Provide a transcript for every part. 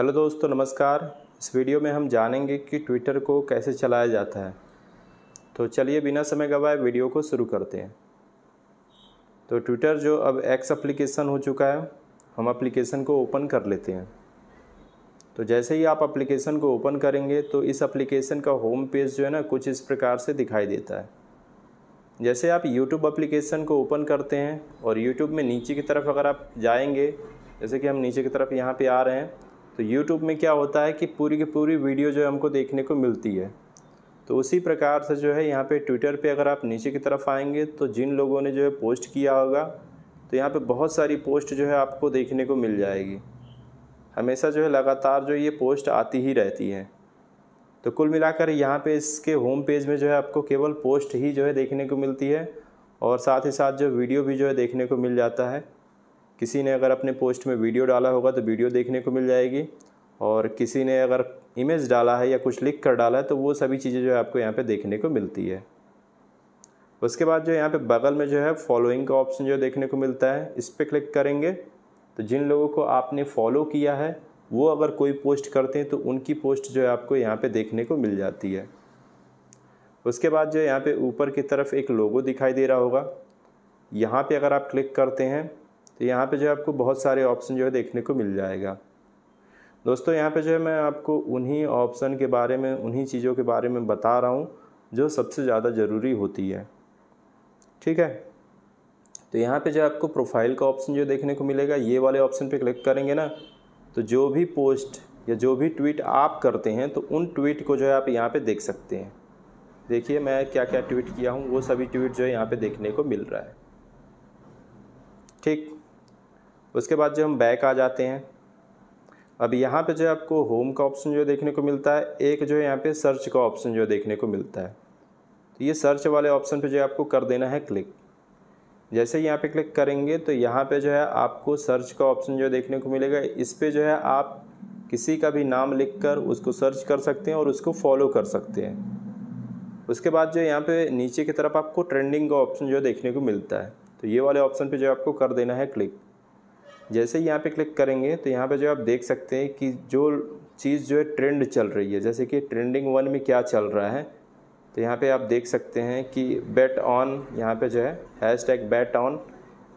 hello दोस्तों नमस्कार इस वीडियो में हम जानेंगे कि ट्विटर को कैसे चलाया जाता है तो चलिए बिना समय गवाए वीडियो को शुरू करते हैं तो ट्विटर जो अब एक्स एप्लीकेशन हो चुका है हम एप्लीकेशन को ओपन कर लेते हैं तो जैसे ही आप एप्लीकेशन को ओपन करेंगे तो इस एप्लीकेशन का होम पेज जो है ना कुछ इस प्रकार से दिखाई देता है जैसे आप यूट्यूब अप्लीकेशन को ओपन करते हैं और यूट्यूब में नीचे की तरफ अगर आप जाएंगे जैसे कि हम नीचे की तरफ यहाँ पर आ रहे हैं तो यूट्यूब में क्या होता है कि पूरी की पूरी वीडियो जो है हमको देखने को मिलती है तो उसी प्रकार से जो है यहाँ पे ट्विटर पे अगर आप नीचे की तरफ आएंगे तो जिन लोगों ने जो है पोस्ट किया होगा तो यहाँ पे बहुत सारी पोस्ट जो है आपको देखने को मिल जाएगी हमेशा जो है लगातार जो ये पोस्ट आती ही रहती है तो कुल मिलाकर यहाँ पे इसके होम पेज में जो है आपको केवल पोस्ट ही जो है देखने को मिलती है और साथ ही साथ जो वीडियो भी जो है देखने को मिल जाता है किसी ने अगर अपने पोस्ट में वीडियो डाला होगा तो वीडियो देखने को मिल जाएगी और किसी ने अगर इमेज डाला है या कुछ लिख कर डाला है तो वो सभी चीज़ें जो है आपको यहाँ पे देखने को मिलती है उसके बाद जो यहाँ पे बगल में जो है फॉलोइंग का ऑप्शन जो देखने को मिलता है इस पर क्लिक करेंगे तो जिन लोगों को आपने फॉलो किया है वो अगर कोई पोस्ट करते हैं तो उनकी पोस्ट जो है आपको यहाँ पर देखने को मिल जाती है उसके बाद जो है यहाँ पर ऊपर की तरफ एक लोगो दिखाई दे रहा होगा यहाँ पर अगर आप क्लिक करते हैं तो यहाँ पे जो है आपको बहुत सारे ऑप्शन जो है देखने को मिल जाएगा दोस्तों यहाँ पे जो है मैं आपको उन्हीं ऑप्शन के बारे में उन्हीं चीज़ों के बारे में बता रहा हूँ जो सबसे ज़्यादा ज़रूरी होती है ठीक है तो यहाँ पे जो आपको प्रोफाइल का ऑप्शन जो देखने को मिलेगा ये वाले ऑप्शन पे क्लिक करेंगे ना तो जो भी पोस्ट या जो भी ट्वीट आप करते हैं तो उन ट्वीट को जो है आप यहाँ पे देख सकते हैं देखिए मैं क्या क्या ट्वीट किया हूँ वो सभी ट्वीट जो है यहाँ पे देखने को मिल रहा है ठीक उसके बाद जो हम बैक आ जाते हैं अब यहाँ पे जो है आपको होम का ऑप्शन जो देखने को मिलता है एक जो है यहाँ पे सर्च का ऑप्शन जो देखने को मिलता है तो ये सर्च वाले ऑप्शन पे जो है आपको कर देना है क्लिक जैसे यहाँ पे क्लिक करेंगे तो यहाँ पे जो है आपको सर्च का ऑप्शन जो देखने को मिलेगा इस पर जो है आप किसी का भी नाम कर उसको सर्च कर सकते हैं और उसको फॉलो कर सकते हैं उसके बाद जो यहाँ पे नीचे की तरफ आपको ट्रेंडिंग का ऑप्शन जो देखने को मिलता है तो ये वाले ऑप्शन पे जो आपको कर देना है क्लिक जैसे ही यहाँ पे क्लिक करेंगे तो यहाँ पे जो आप देख सकते हैं कि जो चीज़ जो है ट्रेंड चल रही है जैसे कि ट्रेंडिंग वन में क्या चल रहा है तो यहाँ पे आप देख सकते हैं कि बेट ऑन यहाँ पे जो है hashtag bat on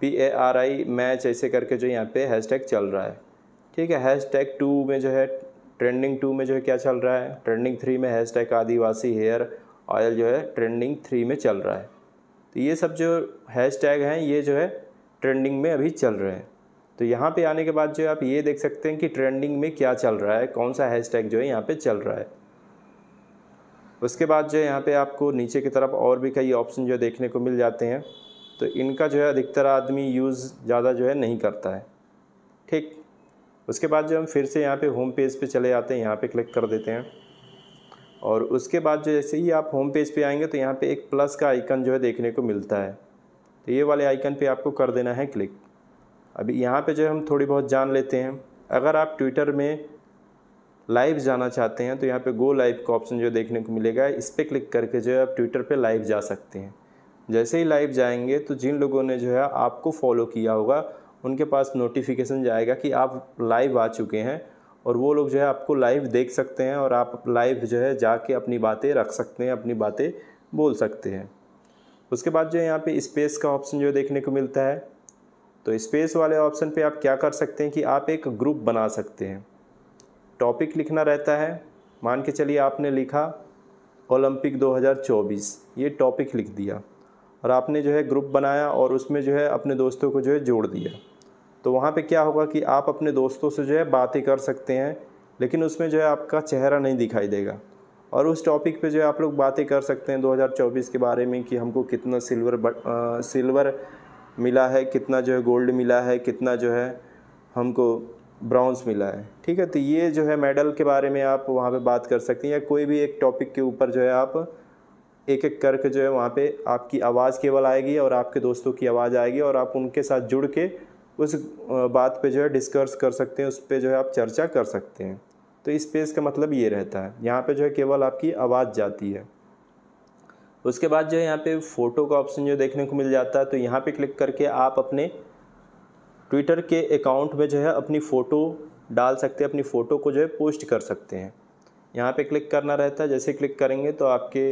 P A R I match ऐसे करके जो यहाँ पे हैश टैग चल रहा है ठीक है हैश टैग टू में जो है ट्रेंडिंग टू में जो है क्या चल रहा है ट्रेंडिंग थ्री में hashtag Adivasi hair oil जो है ट्रेंडिंग थ्री में चल रहा है तो ये सब जो हैश टैग हैं ये जो है ट्रेंडिंग में अभी चल रहे हैं तो यहाँ पे आने के बाद जो है आप ये देख सकते हैं कि ट्रेंडिंग में क्या चल रहा है कौन सा हैशटैग जो है यहाँ पे चल रहा है उसके बाद जो है यहाँ पे आपको नीचे की तरफ और भी कई ऑप्शन जो देखने को मिल जाते हैं तो इनका जो है अधिकतर आदमी यूज़ ज़्यादा जो है नहीं करता है ठीक उसके बाद जो हम फिर से यहाँ पर होम पेज पर चले आते हैं यहाँ पर क्लिक कर देते हैं और उसके बाद जो जैसे ही आप होम पेज पर आएंगे तो यहाँ पर एक प्लस का आइकन जो है देखने को मिलता है तो ये वाले आइकन पर आपको कर देना है क्लिक अभी यहाँ पे जो हम थोड़ी बहुत जान लेते हैं अगर आप ट्विटर में लाइव जाना चाहते हैं तो यहाँ पे गो लाइव का ऑप्शन जो देखने को मिलेगा इस पर क्लिक करके जो है आप ट्विटर पे लाइव जा सकते हैं जैसे ही लाइव जाएंगे तो जिन लोगों ने जो है आपको फॉलो किया होगा उनके पास नोटिफिकेशन जाएगा कि आप लाइव आ चुके हैं और वो लोग जो है आपको लाइव देख सकते हैं और आप लाइव जो है जाके अपनी बातें रख सकते हैं अपनी बातें बोल सकते हैं उसके बाद जो है यहाँ पे स्पेस का ऑप्शन जो देखने को मिलता है तो स्पेस वाले ऑप्शन पे आप क्या कर सकते हैं कि आप एक ग्रुप बना सकते हैं टॉपिक लिखना रहता है मान के चलिए आपने लिखा ओलंपिक 2024 ये टॉपिक लिख दिया और आपने जो है ग्रुप बनाया और उसमें जो है अपने दोस्तों को जो है जोड़ दिया तो वहाँ पे क्या होगा कि आप अपने दोस्तों से जो है बातें कर सकते हैं लेकिन उसमें जो है आपका चेहरा नहीं दिखाई देगा और उस टॉपिक पे जो है आप लोग बातें कर सकते हैं 2024 के बारे में कि हमको कितना सिल्वर आ, सिल्वर मिला है कितना जो है गोल्ड मिला है कितना जो है हमको ब्राउन्स मिला है ठीक है तो ये जो है मेडल के बारे में आप वहाँ पे बात कर सकते हैं या कोई भी एक टॉपिक के ऊपर जो है आप एक एक करके जो है वहाँ पे आपकी आवाज़ केवल आएगी और आपके दोस्तों की आवाज़ आएगी और आप उनके साथ जुड़ के उस बात पे जो है डिस्कर्स कर सकते हैं उस पर जो है आप चर्चा कर सकते हैं तो इस पेज का मतलब ये रहता है यहाँ पर जो है केवल आपकी आवाज़ जाती है उसके बाद जो है यहाँ पे फ़ोटो का ऑप्शन जो देखने को मिल जाता है तो यहाँ पे क्लिक करके आप अपने ट्विटर के अकाउंट में जो है अपनी फ़ोटो डाल सकते हैं अपनी फ़ोटो को जो है पोस्ट कर सकते हैं यहाँ पे क्लिक करना रहता है जैसे क्लिक करेंगे तो आपके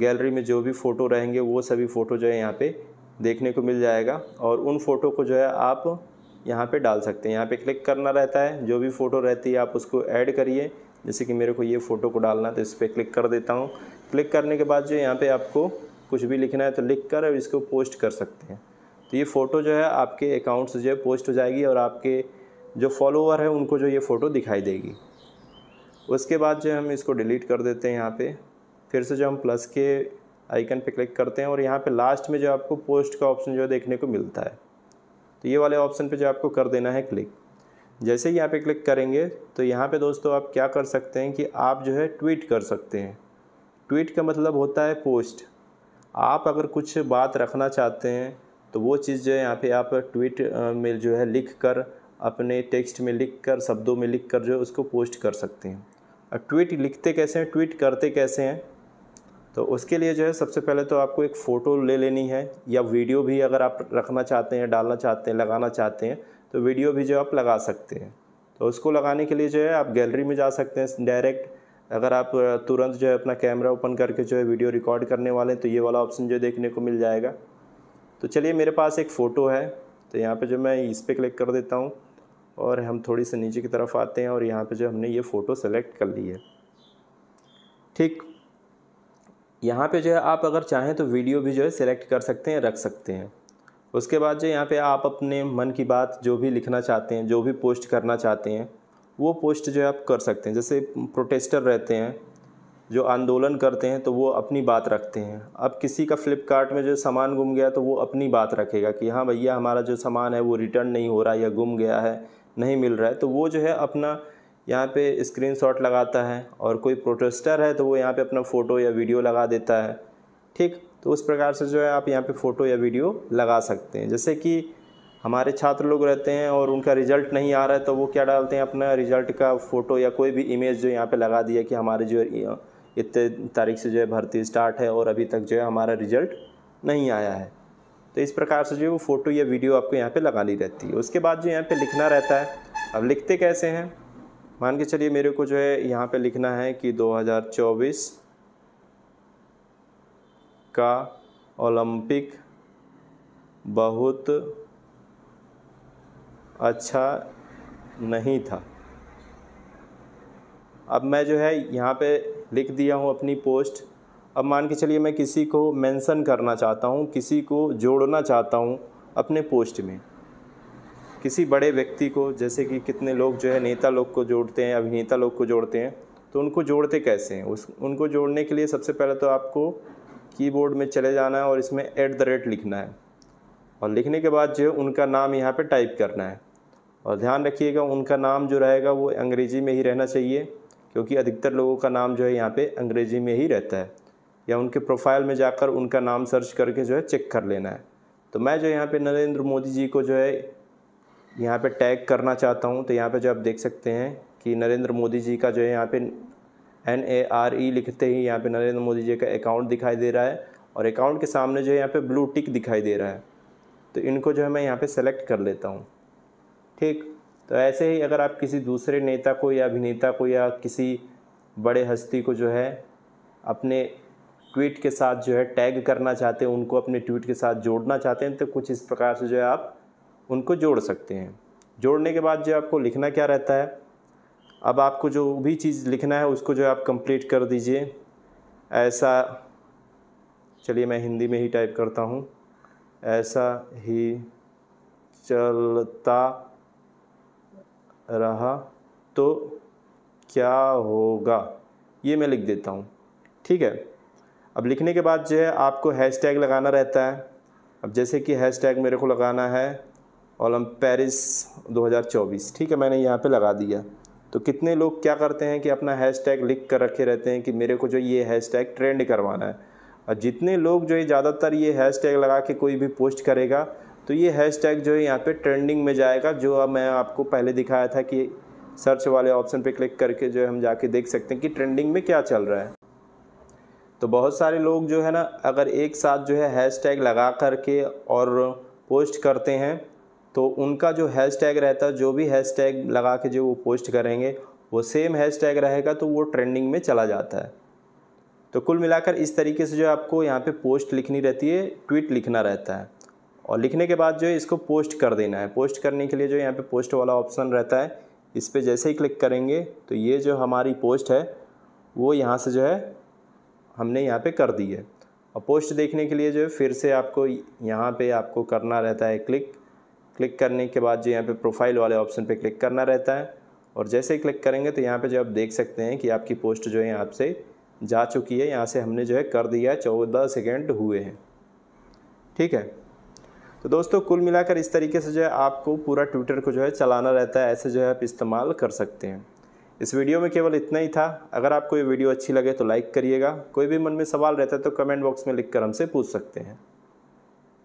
गैलरी में जो भी फ़ोटो रहेंगे वो सभी फ़ोटो जो है यहाँ पर देखने को मिल जाएगा और उन फ़ोटो को जो है आप यहाँ पर डाल सकते हैं यहाँ पर क्लिक करना रहता है जो भी फ़ोटो रहती है आप उसको ऐड करिए जैसे कि मेरे को ये फ़ोटो को डालना तो इस पर क्लिक कर देता हूँ क्लिक करने के बाद जो यहाँ पे आपको कुछ भी लिखना है तो लिख कर और इसको पोस्ट कर सकते हैं तो ये फ़ोटो जो है आपके अकाउंट से जो है पोस्ट हो जाएगी और आपके जो फॉलोवर है उनको जो ये फ़ोटो दिखाई देगी उसके बाद जो हम इसको डिलीट कर देते हैं यहाँ पर फिर से जो हम प्लस के आइकन पर क्लिक करते हैं और यहाँ पर लास्ट में जो आपको पोस्ट का ऑप्शन जो है देखने को मिलता है तो ये वाले ऑप्शन पर जो आपको कर देना है क्लिक जैसे ही यहाँ पे क्लिक करेंगे तो यहाँ पे दोस्तों आप क्या कर सकते हैं कि आप जो है ट्वीट कर सकते हैं ट्वीट का मतलब होता है पोस्ट आप अगर कुछ बात रखना चाहते हैं तो वो चीज़ जो है यहाँ पे आप ट्वीट में जो है लिख कर अपने टेक्स्ट में लिख कर शब्दों में लिख कर जो है उसको पोस्ट कर सकते हैं और ट्वीट लिखते कैसे हैं ट्वीट करते कैसे हैं तो उसके लिए जो है सबसे पहले तो आपको एक फ़ोटो ले लेनी है या वीडियो भी अगर आप रखना चाहते हैं डालना चाहते हैं लगाना चाहते हैं तो वीडियो भी जो आप लगा सकते हैं तो उसको लगाने के लिए जो है आप गैलरी में जा सकते हैं डायरेक्ट अगर आप तुरंत जो है अपना कैमरा ओपन करके जो है वीडियो रिकॉर्ड करने वाले हैं तो ये वाला ऑप्शन जो देखने को मिल जाएगा तो चलिए मेरे पास एक फ़ोटो है तो यहाँ पे जो मैं इस पर क्लिक कर देता हूँ और हम थोड़ी सी नीचे की तरफ आते हैं और यहाँ पे जो हमने ये फ़ोटो सेलेक्ट कर ली है ठीक यहाँ पे जो है आप अगर चाहें तो वीडियो भी जो है सेलेक्ट कर सकते हैं रख सकते हैं उसके बाद जो यहाँ पे आप अपने मन की बात जो भी लिखना चाहते हैं जो भी पोस्ट करना चाहते हैं वो पोस्ट जो है आप कर सकते हैं जैसे प्रोटेस्टर रहते हैं जो आंदोलन करते हैं तो वो अपनी बात रखते हैं अब किसी का फ्लिपकार्ट में जो सामान गुम गया तो वो अपनी बात रखेगा कि हाँ भैया हमारा जो सामान है वो रिटर्न नहीं हो रहा या गुम गया है नहीं मिल रहा है तो वो जो है अपना यहाँ पे स्क्रीनशॉट लगाता है और कोई प्रोटेस्टर है तो वो यहाँ पे अपना फ़ोटो या वीडियो लगा देता है ठीक तो उस प्रकार से जो है आप यहाँ पे फ़ोटो या वीडियो लगा सकते हैं जैसे कि हमारे छात्र लोग रहते हैं और उनका रिजल्ट नहीं आ रहा है तो वो क्या डालते हैं अपना रिजल्ट का फ़ोटो या कोई भी इमेज जो यहाँ पे लगा दिया कि हमारे जो इतने तारीख से जो है भर्ती स्टार्ट है और अभी तक जो है हमारा रिजल्ट नहीं आया है तो इस प्रकार से जो है वो फ़ोटो या वीडियो आपको यहाँ पर लगानी रहती है उसके बाद जो यहाँ पर लिखना रहता है अब लिखते कैसे हैं मान के चलिए मेरे को जो है यहाँ पर लिखना है कि दो का ओलंपिक बहुत अच्छा नहीं था अब मैं जो है यहाँ पे लिख दिया हूँ अपनी पोस्ट अब मान के चलिए मैं किसी को मेंशन करना चाहता हूँ किसी को जोड़ना चाहता हूँ अपने पोस्ट में किसी बड़े व्यक्ति को जैसे कि कितने लोग जो है नेता लोग को जोड़ते हैं अभिनेता लोग को जोड़ते हैं तो उनको जोड़ते कैसे हैं उस उनको जोड़ने के लिए सबसे पहले तो आपको कीबोर्ड में चले जाना है और इसमें एट द रेट लिखना है और लिखने के बाद जो उनका नाम यहाँ पे टाइप करना है और ध्यान रखिएगा उनका नाम जो रहेगा वो अंग्रेज़ी में ही रहना चाहिए क्योंकि अधिकतर लोगों का नाम जो है यहाँ पे अंग्रेज़ी में ही रहता है या उनके प्रोफाइल में जाकर उनका नाम सर्च करके जो है चेक कर लेना है तो मैं जो यहाँ पर नरेंद्र मोदी जी को जो है यहाँ पर टैग करना चाहता हूँ तो यहाँ पर जो आप देख सकते हैं कि नरेंद्र मोदी जी का जो है यहाँ पर एन ए आर ई लिखते ही यहाँ पे नरेंद्र मोदी जी का अकाउंट दिखाई दे रहा है और अकाउंट के सामने जो है यहाँ पे ब्लू टिक दिखाई दे रहा है तो इनको जो है मैं यहाँ पे सेलेक्ट कर लेता हूँ ठीक तो ऐसे ही अगर आप किसी दूसरे नेता को या अभिनेता को या किसी बड़े हस्ती को जो है अपने ट्वीट के साथ जो है टैग करना चाहते हैं उनको अपने ट्वीट के साथ जोड़ना चाहते हैं तो कुछ इस प्रकार से जो है आप उनको जोड़ सकते हैं जोड़ने के बाद जो आपको लिखना क्या रहता है अब आपको जो भी चीज़ लिखना है उसको जो है आप कंप्लीट कर दीजिए ऐसा चलिए मैं हिंदी में ही टाइप करता हूँ ऐसा ही चलता रहा तो क्या होगा ये मैं लिख देता हूँ ठीक है अब लिखने के बाद जो है आपको हैश टैग लगाना रहता है अब जैसे कि हैश टैग मेरे को लगाना है ओलम पेरिस 2024 ठीक है मैंने यहाँ पे लगा दिया तो कितने लोग क्या करते हैं कि अपना हैश टैग लिख कर रखे रहते हैं कि मेरे को जो ये हैश टैग ट्रेंड करवाना है और जितने लोग जो है ज़्यादातर ये हैश टैग लगा के कोई भी पोस्ट करेगा तो ये हैश टैग जो है यहाँ पे ट्रेंडिंग में जाएगा जो अब मैं आपको पहले दिखाया था कि सर्च वाले ऑप्शन पे क्लिक करके जो है हम जाके देख सकते हैं कि ट्रेंडिंग में क्या चल रहा है तो बहुत सारे लोग जो है ना अगर एक साथ जो है हैश टैग लगा करके और पोस्ट करते हैं तो उनका जो हैश टैग रहता है जो भी हैश टैग लगा के जो वो पोस्ट करेंगे वो सेम हैश टैग रहेगा तो वो ट्रेंडिंग में चला जाता है तो कुल मिलाकर इस तरीके से जो आपको यहाँ पे पोस्ट लिखनी रहती है ट्वीट लिखना रहता है और लिखने के बाद जो है इसको पोस्ट कर देना है पोस्ट करने के लिए जो यहाँ पे पोस्ट वाला ऑप्शन रहता है इस पर जैसे ही क्लिक करेंगे तो ये जो हमारी पोस्ट है वो यहाँ से जो है हमने यहाँ पर कर दी है और पोस्ट देखने के लिए जो है फिर से आपको यहाँ पर आपको करना रहता है क्लिक क्लिक करने के बाद जो यहाँ पे प्रोफाइल वाले ऑप्शन पे क्लिक करना रहता है और जैसे ही क्लिक करेंगे तो यहाँ पे जो आप देख सकते हैं कि आपकी पोस्ट जो है आपसे जा चुकी है यहाँ से हमने जो है कर दिया है चौदह सेकेंड हुए हैं ठीक है तो दोस्तों कुल मिलाकर इस तरीके से जो है आपको पूरा ट्विटर को जो है चलाना रहता है ऐसे जो है आप इस्तेमाल कर सकते हैं इस वीडियो में केवल इतना ही था अगर आपको ये वीडियो अच्छी लगे तो लाइक करिएगा कोई भी मन में सवाल रहता है तो कमेंट बॉक्स में लिखकर हमसे पूछ सकते हैं